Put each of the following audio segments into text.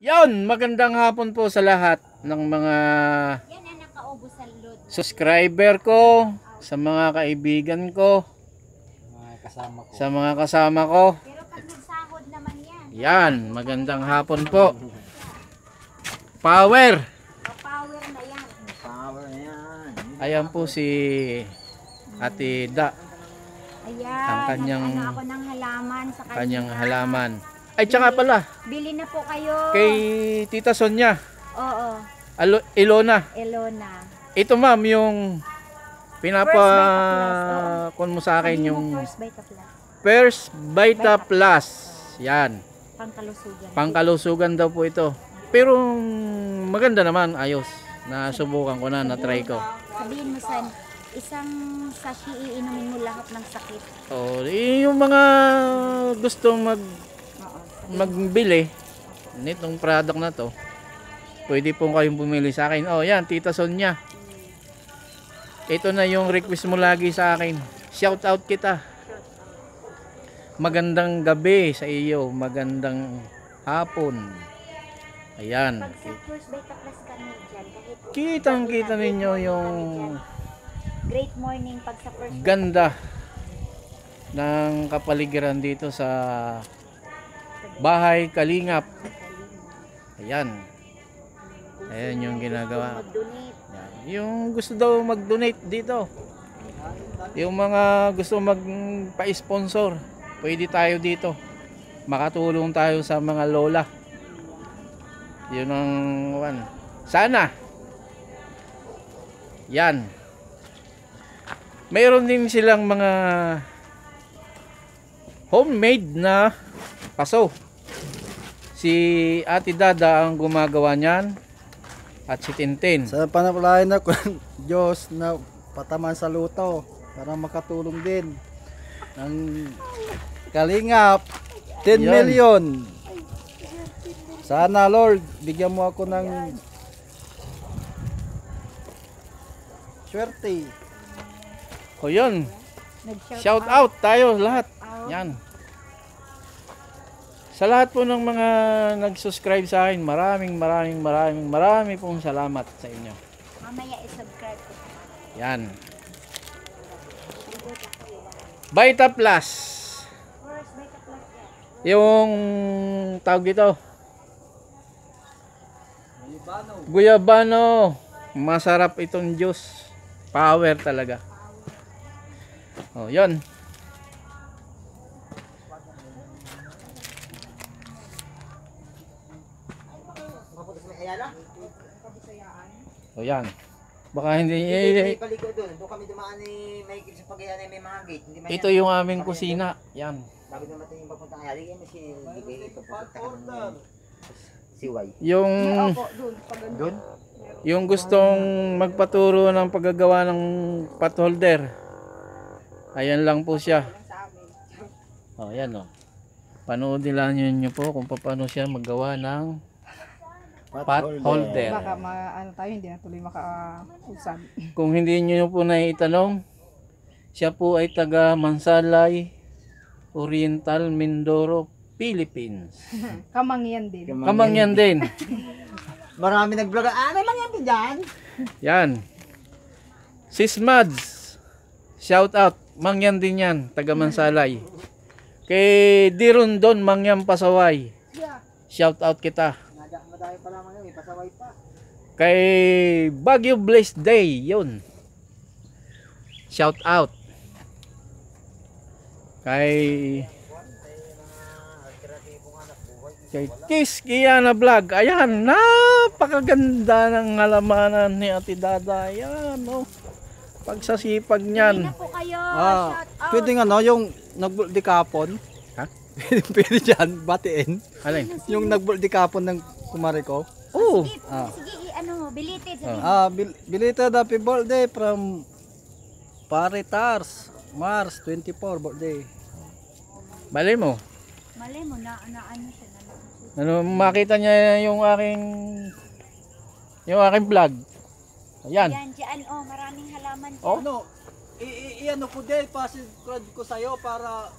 Yon, magandang hapon po sa lahat ng mga subscriber ko, sa mga kaibigan ko, kasama ko. sa mga kasama ko. Pero pag nagsahod naman yan. Yan, magandang hapon po. Power! Power na yan. Power na yan. Ayan po si Ate Da. Ayan, ang kanyang, ako ng halaman sa kanyang halaman. Ay, tsaka pala. Bili na po kayo. Kay Tita Sonia. Oo. Alo Ilona. Ilona. Ito ma'am yung pinapa kon mo sa akin yung First Vita Plus. First Vita Plus. Yan. Pangkalusugan. Pangkalusugan daw po ito. Pero maganda naman, ayos. Nasubukan ko na, na-try ko. Sabihin mo sa isang sashi iinumin mo lahat ng sakit. Oh, yung mga gustong mag magbili nitong product na to pwede po kayong bumili sa akin oh yan tita Sonia ito na yung request mo lagi sa akin shout out kita magandang gabi sa iyo magandang hapon ayan kitang kita ninyo yung great morning pag sa first ganda ng kapaligiran dito sa Bahay Kalingap. Ayan. Ayan yung ginagawa. Ayan. Yung gusto daw mag-donate dito. Yung mga gusto magpa-sponsor, pwede tayo dito. Makatulong tayo sa mga lola. Yun ang one. Ano, sana. Yan. Mayroon din silang mga homemade na paso. Si Ate Dada ang gumagawa niyan at si Tintin. Sa panapalayan na ko Diyos na pataman sa luto para makatulong din ng kalingap 10 Yun. million. Sana Lord, bigyan mo ako ng swerte. O yun. Shout out tayo lahat. Yan. Sa lahat po ng mga nag-subscribe sa akin, maraming maraming maraming maraming pong salamat sa inyo. Mamaya i-subscribe ko. Yan. Vita Plus. Yung tawag dito. Guyabano. Guyabano. Masarap itong juice. Power talaga. Oh, 'yon. So yan. Baka hindi eh, eh, May paligo doon. Doon kami dumaan ni Michael sa pagyan may mga gate. Hindi man ito yan. yung aming Kami- kusina. Yan. Sabi naman tayo yung papunta kaya. Ligay mo si Ligay ito papunta si Y. Yung doon. Pag yung gustong magpaturo ng paggawa ng pot holder. Ayan lang po siya. sa amin. Oh, yan oh. Panoodin lang niyo po kung paano siya maggawa ng Pot, holder. Baka maano tayo hindi natuloy tuloy makausap. Kung hindi niyo po naitanong, siya po ay taga Mansalay, Oriental, Mindoro, Philippines. Kamangyan din. Kamangyan, din. Marami nag-vlog. Ah, may mangyan din diyan? Yan. Sis Mads. Shout out. Mangyan din yan. Taga Mansalay. Kay Dirondon Mangyan Pasaway. Shout out kita. Padayo pa lang yun, ipasaway pa. Kay Bagyo Blessed Day, yun. Shout out. Kay kay Kiss Kiana Vlog. Ayan, napakaganda ng halamanan ni Ate Dada. Ayan, oh. Pagsasipag niyan. Hindi na kayo. Ah, Shout out. Pwede nga, no, yung nagbul kapon. Ha? pwede dyan, batiin. Alin? Yung nagbul kapon ng Kumare ko? Oh. Sige, Ah. sige, ano, belated. Ah. sabihin. Ah, bil- belated happy birthday from Paritars, Mars 24 birthday. Balay mo. Malay mo, na, na ano siya, na, Ano, makita niya yung aking yung aking vlog. Ayan. Ayan, dyan, oh, maraming halaman. Oh. Ano, i- ano ko din, passive card ko sa'yo para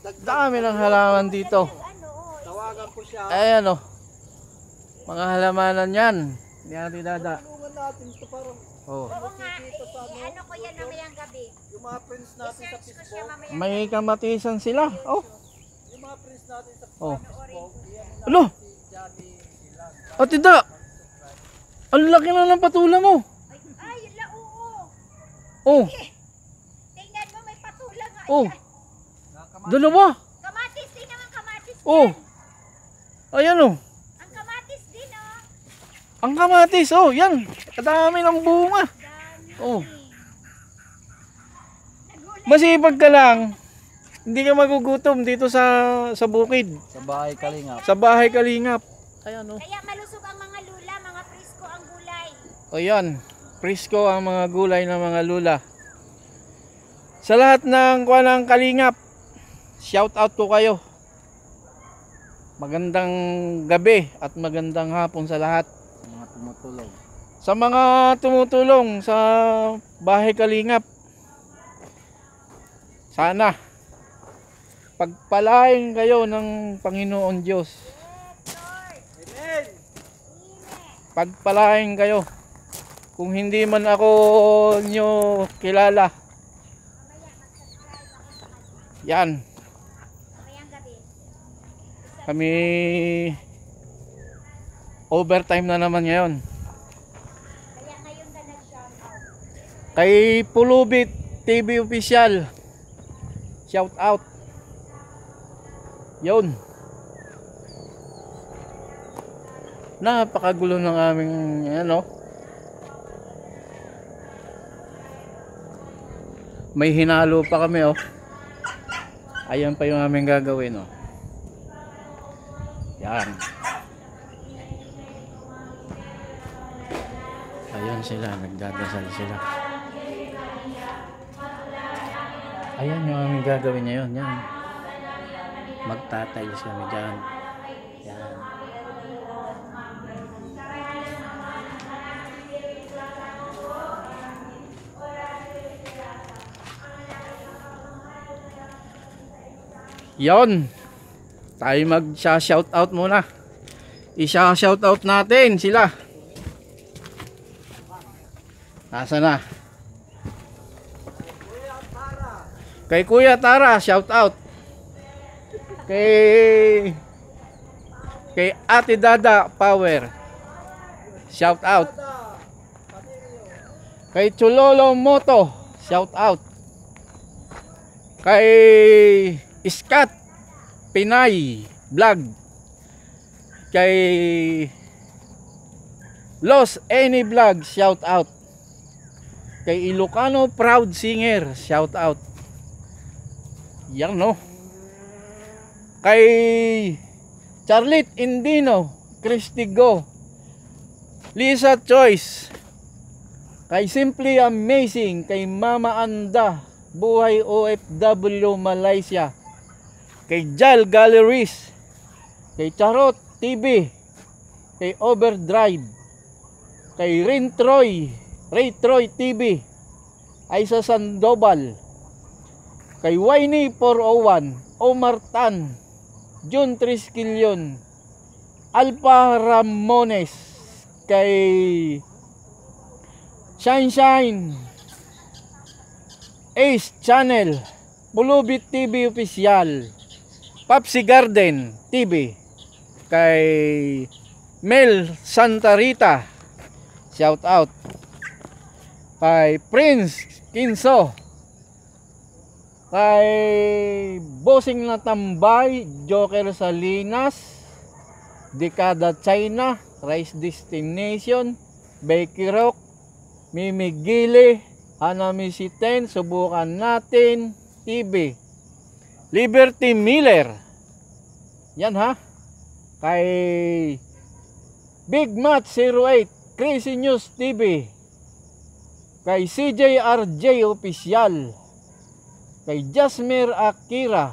dagdag. Dami ng halaman dito. Ano, oh, Tawagan ko siya. Ayan oh mga halamanan yan hindi natin dada tulungan natin ito para oh. oo nga eh, ano ko yan mamayang gabi yung mga friends natin sa Facebook may kamatisan sila oh yung mga friends natin sa oh. Facebook oh. alo at tida ang laki na ng patula mo ay la oo oh tingnan mo may patula nga oh dalawa kamatis din naman kamatis oh ayan oh ang kamatis, oh, yan. Kadami ng bunga. Oh. Masipag ka lang. Hindi ka magugutom dito sa sa bukid. Sa bahay kalingap. Sa bahay kalingap. Ayan, oh. Kaya malusog ang mga lula, mga prisko ang gulay. O yan. Prisko ang mga gulay ng mga lula. Sa lahat ng kuha ng kalingap, shout out po kayo. Magandang gabi at magandang hapon sa lahat. Tulong. Sa mga tumutulong sa bahay kalingap, sana pagpalain kayo ng Panginoon Diyos. Pagpalain kayo. Kung hindi man ako nyo kilala. Yan. Kami overtime na naman ngayon. Kay Pulubit TV official. Shout out. Yun. Napakagulo ng aming ano. May hinalo pa kami oh. Ayan pa yung aming gagawin oh. Yan. Ayan sila, nagdadasal sila. Ayan yung aming gagawin niya ngayon. Yan. magtatayos kami dyan. Yan. Yon. Tayo mag-shout out muna. Isa-shout out natin sila. Nasa na? Kay Kuya Tara, shout out. Kay kay Ate Dada Power. Shout out. Kay Chulolo Moto, shout out. Kay Iskat Pinay Vlog. Kay Los Any Vlog, shout out. Kay Ilocano Proud Singer, shout out yan no. Kay Charlotte Indino, Cristigo, Lisa Choice, kay Simply Amazing, kay Mama Anda, Buhay OFW Malaysia, kay Jal Galleries, kay Charot TV, kay Overdrive, kay Rin Troy, Ray Troy TV, Aisa Sandoval, kay Winey 401, Omar Tan, June Trisquillion, Alpha Ramones, kay Shine Shine, Ace Channel, Bulubit TV Official, Papsi Garden TV, kay Mel Santa Rita, shout out, kay Prince Kinso, kay Bossing na Tambay, Joker Salinas, Dekada China, Rice Destination, Becky Rock, Mimi Gili, Hanami Siten, Subukan Natin, TV, Liberty Miller, yan ha, kay Big Match 08, Crazy News TV, kay CJRJ Official, kay Jasmir Akira,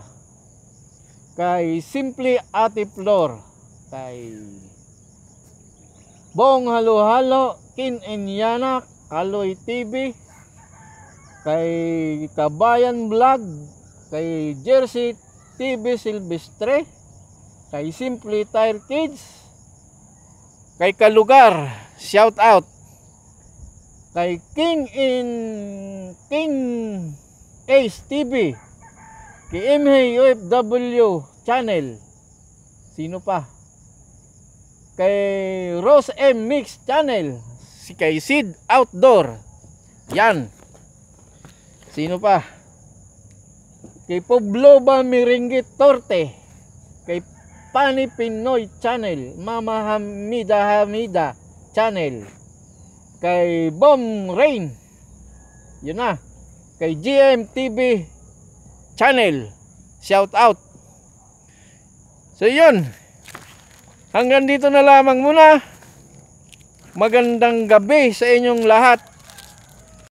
kay Simply Ate Flor, kay Bong Halo-Halo, Kin Enyana, Kaloy TV, kay Kabayan Vlog, kay Jersey TV Silvestre, kay Simply Tire Kids, kay Kalugar, shout out, kay King in King Ace TV, kay MH OFW Channel, sino pa? Kay Rose M Mix Channel, si kay Sid Outdoor, yan. Sino pa? Kay Pobloba Miringgit Torte, kay Pani Pinoy Channel, Mama Hamida Hamida Channel, kay Bomb Rain, yun na kay GMTV channel. Shout out. So yun. Hanggang dito na lamang muna. Magandang gabi sa inyong lahat.